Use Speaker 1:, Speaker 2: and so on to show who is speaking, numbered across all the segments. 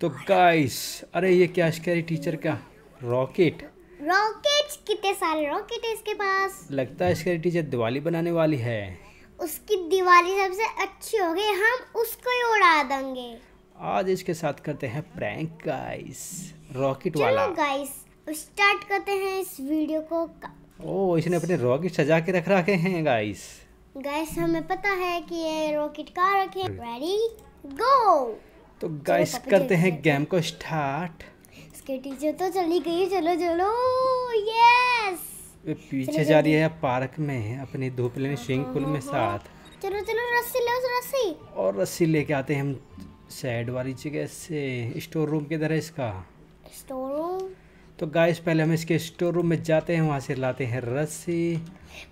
Speaker 1: तो गाइस अरे ये क्या स्कैरी टीचर का रॉकेट
Speaker 2: रॉकेट कितने सारे रॉकेट है इसके पास
Speaker 1: लगता है टीचर दिवाली बनाने वाली है
Speaker 2: उसकी दिवाली सबसे अच्छी हो गई हम उसको ही उड़ा देंगे
Speaker 1: आज इसके साथ करते हैं प्रैंक गाइस रॉकेट वाला
Speaker 2: गाइस स्टार्ट करते हैं इस वीडियो को
Speaker 1: ओ oh, इसने अपने रॉकेट सजा के रख रखे हैं गाइस
Speaker 2: गाइस हमें पता है कि ये रॉकेट कहाँ रखे रेडी गो तो
Speaker 1: गाइस करते हैं गेम को स्टार्ट
Speaker 2: उसके टीचर तो चली गई चलो चलो यस
Speaker 1: पीछे जा रही है पार्क में अपनी धूप लेने स्विमिंग पूल में साथ
Speaker 2: चलो चलो रस्सी ले उस रस्सी
Speaker 1: और रस्सी लेके आते हैं हम साइड वाली जगह से स्टोर रूम किधर है इसका
Speaker 2: स्टोर रूम
Speaker 1: तो गाइस पहले हम इसके स्टोर रूम में जाते हैं वहाँ से लाते हैं रस्सी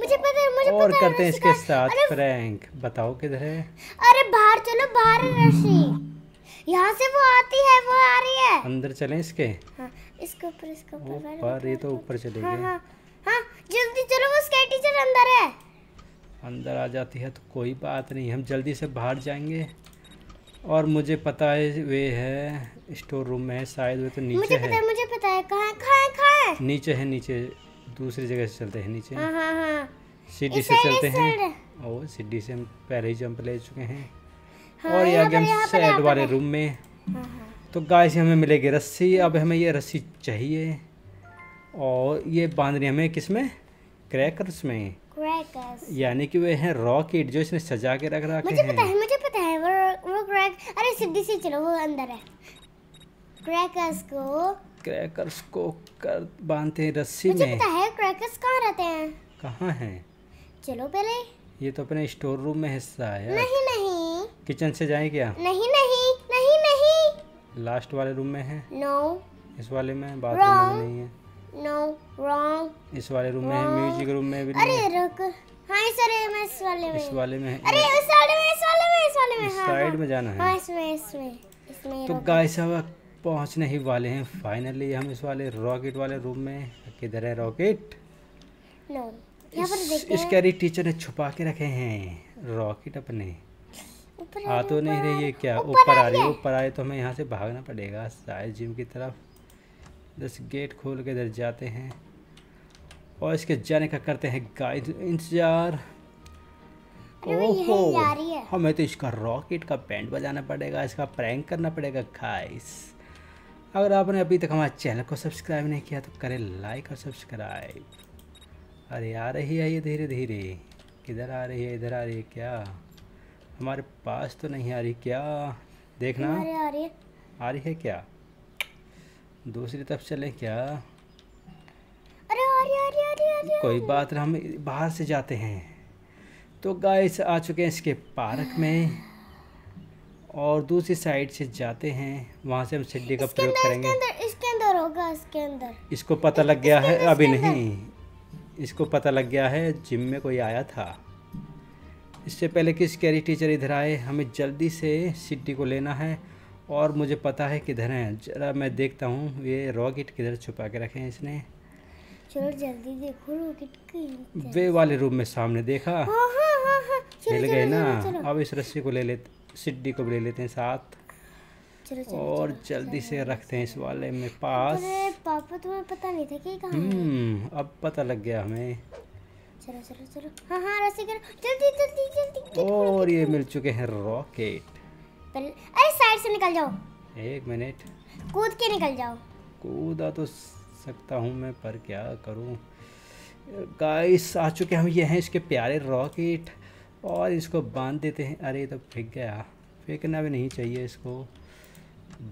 Speaker 1: मुझे पता है मुझे और पता करते हैं इसके साथ प्रैंक बताओ किधर है
Speaker 2: अरे बाहर चलो बाहर रस्सी यहाँ से वो आती है वो आ रही है
Speaker 1: अंदर चले इसके
Speaker 2: हाँ, इसके ऊपर इसके ऊपर
Speaker 1: ये तो ऊपर चले हाँ, हाँ,
Speaker 2: हाँ, जल्दी चलो वो स्केट टीचर अंदर है
Speaker 1: अंदर आ जाती है तो कोई बात नहीं हम जल्दी से बाहर जाएंगे और मुझे पता है वे है स्टोर रूम में है शायद वे तो नीचे मुझे पता है, है
Speaker 2: मुझे पता है कहाँ कहाँ कहाँ
Speaker 1: है नीचे है नीचे दूसरी जगह से चलते हैं नीचे हाँ हाँ हाँ सीढ़ी से चलते हैं और सीढ़ी से हम पहले ही जंप ले चुके हैं और हाँ, ये आगे हम सेट वाले रूम में हाँ, हाँ। तो गाय से हमें मिलेगी रस्सी अब हमें ये रस्सी चाहिए और ये बांध रही हमें किस में क्रैकर्स में यानी कि वे हैं रॉकेट जो इसने सजा के रख रखे मुझे मुझे
Speaker 2: पता पता है है है वो वो क्रैक अरे सीधी सी चलो वो अंदर है क्रैकर्स को
Speaker 1: क्रैकर्स को कर बांधते हैं रस्सी में मुझे पता
Speaker 2: है क्रैकर्स कहाँ रहते हैं कहाँ हैं चलो पहले
Speaker 1: ये तो अपने स्टोर रूम में हिस्सा है नहीं नहीं किचन से जाए क्या
Speaker 2: नहीं नहीं नहीं नहीं
Speaker 1: लास्ट वाले रूम में है
Speaker 2: नो no.
Speaker 1: इस वाले में बाथरूम में नहीं है
Speaker 2: नो no, रॉन्ग
Speaker 1: इस वाले रूम में है म्यूजिक रूम में भी अरे
Speaker 2: रुक हाँ इस वाले में इस वाले में इस
Speaker 1: वाले में अरे
Speaker 2: इस वाले में इस वाले में इस वाले में हाँ साइड हाँ। में जाना है हाँ इसमें इसमें इसमें तो गाइस
Speaker 1: अब पहुंचने ही वाले हैं फाइनली हम इस वाले रॉकेट वाले रूम में किधर है rocket no scary teacher ने छुपा के रखे हैं रॉकेट अपने आ हाँ, तो नहीं रही है क्या ऊपर आ रही है ऊपर आए तो हमें यहाँ से भागना पड़ेगा शायद जिम की तरफ बस गेट खोल के इधर जाते हैं और इसके जाने का करते हैं गाइड इंतजार
Speaker 2: ओहो
Speaker 1: हमें तो इसका रॉकेट का बैंड बजाना पड़ेगा इसका प्रैंक करना पड़ेगा गाइस अगर आपने अभी तक हमारे चैनल को सब्सक्राइब नहीं किया तो करें लाइक और सब्सक्राइब अरे आ रही है ये धीरे धीरे किधर आ रही है इधर आ रही है क्या हमारे पास तो नहीं आ रही क्या देखना आ रही है आ रही है क्या दूसरी तरफ चले क्या
Speaker 2: अरे आ रही आ रही आ रही आ रही कोई
Speaker 1: बात ना हम बाहर से जाते हैं तो गाइस आ चुके हैं इसके पार्क में और दूसरी साइड से जाते हैं वहाँ से हम सीढ़ी का प्रयोग करेंगे इसके
Speaker 2: अंदर, इसके अंदर होगा इसके अंदर
Speaker 1: इसको पता लग गया है अभी नहीं इसको पता लग गया है जिम में कोई आया था इससे पहले कि स्कैरी टीचर इधर आए हमें जल्दी से सिटी को लेना है और मुझे पता है किधर हैं जरा मैं देखता हूँ ये रॉकेट किधर छुपा के रखे हैं इसने
Speaker 2: चलो जल्दी देखो रॉकेट
Speaker 1: वे वाले रूम में सामने देखा हाँ, हाँ,
Speaker 2: हाँ, मिल गए ना
Speaker 1: अब इस रस्सी को ले लेते सिड्डी को भी ले लेते हैं साथ
Speaker 2: चलो, चलो, और
Speaker 1: चलो, जल्दी से रखते हैं इस वाले में पास
Speaker 2: पापा तुम्हें पता नहीं था कि कहाँ हम्म,
Speaker 1: अब पता लग गया हमें
Speaker 2: चलो चलो चलो हाँ हाँ रस्सी करो जल्दी जल्दी
Speaker 1: जल्दी और ये मिल चुके हैं रॉकेट
Speaker 2: पहले अरे साइड से निकल जाओ एक मिनट कूद के निकल जाओ
Speaker 1: कूदा तो सकता हूँ मैं पर क्या करूँ गाइस आ चुके हम ये हैं इसके प्यारे रॉकेट और इसको बांध देते हैं अरे तो फेंक गया फेंकना भी नहीं चाहिए इसको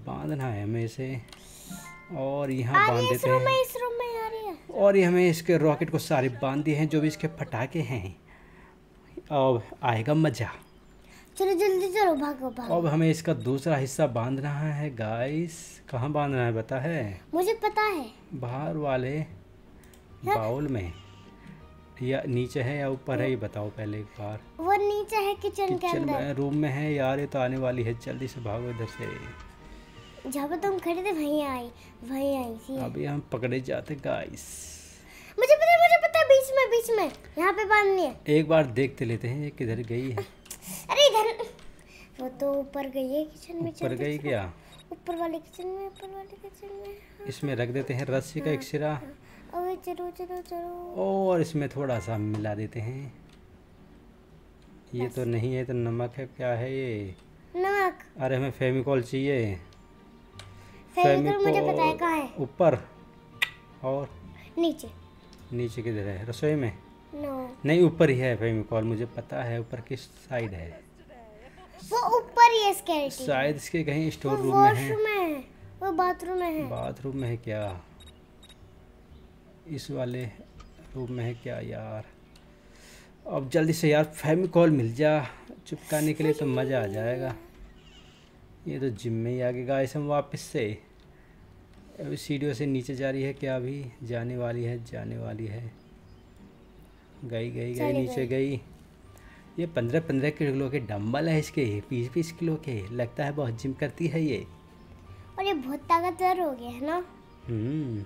Speaker 1: बांधना है हमें इसे और यहाँ बांध देते हैं और ये हमें इसके रॉकेट को सारे बांध दिए हैं जो भी इसके फटाके हैं अब आएगा मज़ा
Speaker 2: चलो जल्दी चलो भागो भागो अब
Speaker 1: हमें इसका दूसरा हिस्सा बांध रहा है गाइस कहाँ बांध रहा है बता है
Speaker 2: मुझे पता है
Speaker 1: बाहर वाले हाँ। बाउल में या नीचे है या ऊपर है ये बताओ पहले एक बार
Speaker 2: वो नीचे है किचन के अंदर
Speaker 1: रूम में है यार ये तो आने वाली है जल्दी से भागो इधर से
Speaker 2: जहाँ पर तुम खड़े थे वहीं आई वहीं आई थी अभी
Speaker 1: हम पकड़े जाते गाइस
Speaker 2: मुझे पता मुझे पता बीच में बीच में यहाँ पे बांधनी है
Speaker 1: एक बार देखते लेते हैं किधर गई है
Speaker 2: अरे इधर वो तो ऊपर गई है किचन में ऊपर गई क्या ऊपर वाले किचन में ऊपर वाले किचन में हाँ। इसमें रख देते हैं रस्सी का एक हाँ। सिरा हाँ। चलो चलो चलो
Speaker 1: और इसमें थोड़ा सा मिला देते हैं ये तो नहीं है तो नमक है क्या है ये नमक अरे हमें फेमिकॉल चाहिए फेविकोल तो तो मुझे ऊपर और नीचे नीचे किधर है रसोई में नो नहीं ऊपर ही है फेविकॉल मुझे पता है ऊपर किस साइड है
Speaker 2: वो ऊपर ही है शायद
Speaker 1: इसके कहीं स्टोर रूम में
Speaker 2: है वो बाथरूम में है
Speaker 1: बाथरूम में है क्या इस वाले रूम में है क्या यार अब जल्दी से यार फेमिकॉल मिल जा चुपकाने के लिए तो मज़ा आ जाएगा ये तो जिम में ही आगे गाइस हम वापस से अभी सीढ़ियों से नीचे जा रही है क्या अभी जाने वाली है जाने वाली है गई गई गई नीचे गई ये पंद्रह पंद्रह किलो के डम्बल है इसके बीस बीस किलो के लगता है बहुत जिम करती है ये
Speaker 2: और ये बहुत ताकतवर हो गया है ना
Speaker 1: हम्म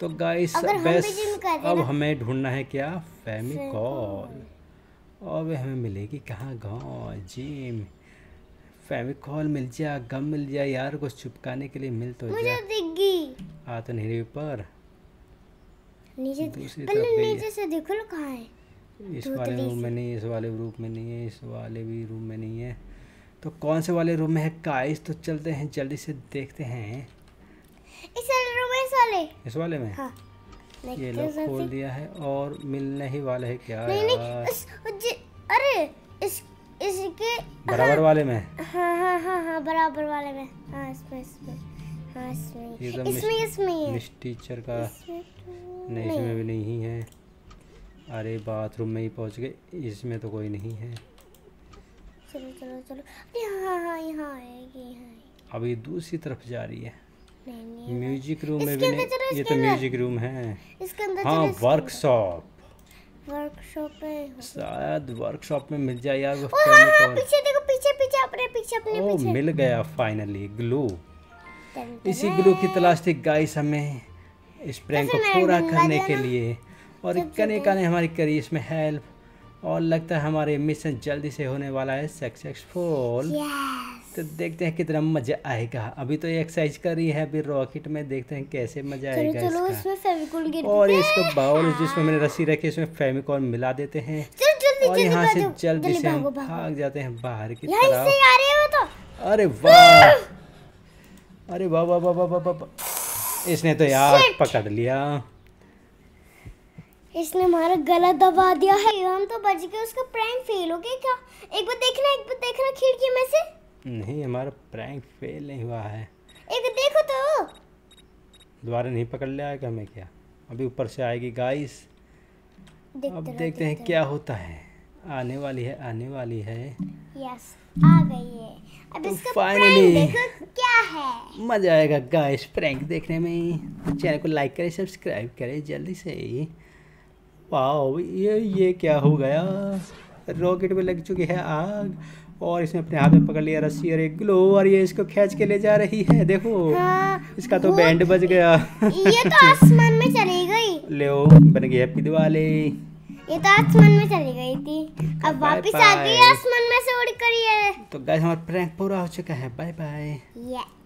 Speaker 1: तो गाइस बेस्ट अब हमें ढूंढना है क्या फेमिकॉल और वे हमें मिलेगी कहाँ गाँव जिम फेविकॉल मिल जाए गम मिल जाए यार कुछ छुपकाने के लिए मिल तो मुझे दिखी आ तो नहीं रही ऊपर
Speaker 2: नीचे पहले नीचे से देखो लो कहां है इस वाले रूम में
Speaker 1: नहीं इस वाले रूम में नहीं है इस वाले भी रूम में नहीं है तो कौन से वाले रूम में है गाइस तो चलते हैं जल्दी से देखते हैं
Speaker 2: इस वाले रूम में इस वाले इस वाले में हां ये लोग खोल
Speaker 1: दिया है और मिलने ही वाले है क्या नहीं, नहीं,
Speaker 2: अरे इसके बराबर हाँ। वाले में हाँ हाँ हाँ हाँ बराबर वाले में हाँ इसमें इसमें हाँ इसमें तो इसमें इसमें, इसमें
Speaker 1: टीचर का तो नहीं इसमें भी नहीं है अरे बाथरूम में ही पहुंच गए इसमें तो कोई नहीं है
Speaker 2: चलो चलो चलो यहाँ हाँ, हाँ यहाँ आएगी यहाँ
Speaker 1: अभी दूसरी तरफ जा रही है म्यूजिक रूम में भी नहीं ये तो म्यूजिक रूम है हाँ वर्कशॉप
Speaker 2: शायद
Speaker 1: वर्कशॉप में मिल जाए यार वो तो पीछे
Speaker 2: देखो पीछे पीछे अपने पीछे अपने ओ, पीछे
Speaker 1: मिल गया फाइनली ग्लू इसी ग्लू की तलाश थी गाइस हमें इस प्रैंक को पूरा करने के लिए और कनिका ने हमारी करी इसमें हेल्प और लगता है हमारे मिशन जल्दी से होने वाला है सक्सेसफुल तो देखते हैं कितना मजा आएगा अभी तो एक्सरसाइज कर रही है अभी रॉकेट में देखते हैं कैसे मजा चलो आएगा चलो
Speaker 2: इसका और इसको
Speaker 1: बाउल हाँ। जिसमें मैंने रस्सी रखी उसमें फेमिकॉल मिला देते हैं और यहाँ से जल्दी से हम भाग जाते हैं बाहर की तरफ तो। अरे वाह अरे वाह वाह वाह वाह वाह इसने तो यार पकड़ लिया
Speaker 2: इसने हमारा गला दबा दिया है हम तो बच गए उसका प्रैंक फेल हो गया क्या एक बार देखना एक बार देखना खिड़की में से
Speaker 1: नहीं हमारा प्रैंक फेल नहीं हुआ है एक देखो तो दोबारा नहीं पकड़ ले आएगा हमें क्या अभी ऊपर से आएगी गाइस
Speaker 2: अब देखते हैं क्या
Speaker 1: होता है आने वाली है आने वाली है
Speaker 2: यस आ गई है अब तो इसका फाइनली देखो क्या
Speaker 1: है मजा आएगा गाइस प्रैंक देखने में चैनल को लाइक करें सब्सक्राइब करें जल्दी से वाओ ये ये क्या हो गया रॉकेट में लग चुकी है आग और इसने अपने हाथ में पकड़ लिया रस्सी और एक ग्लो और ये इसको खींच के ले जा रही है देखो हाँ, इसका तो बैंड बज गया ये तो आसमान
Speaker 2: में चली गई
Speaker 1: ले बन गई हैप्पी दिवाली
Speaker 2: ये तो आसमान में चली गई थी तो अब वापस आ गई आसमान में से उड़ कर ये
Speaker 1: तो गाइस हमारा प्रैंक पूरा हो चुका है बाय
Speaker 2: बाय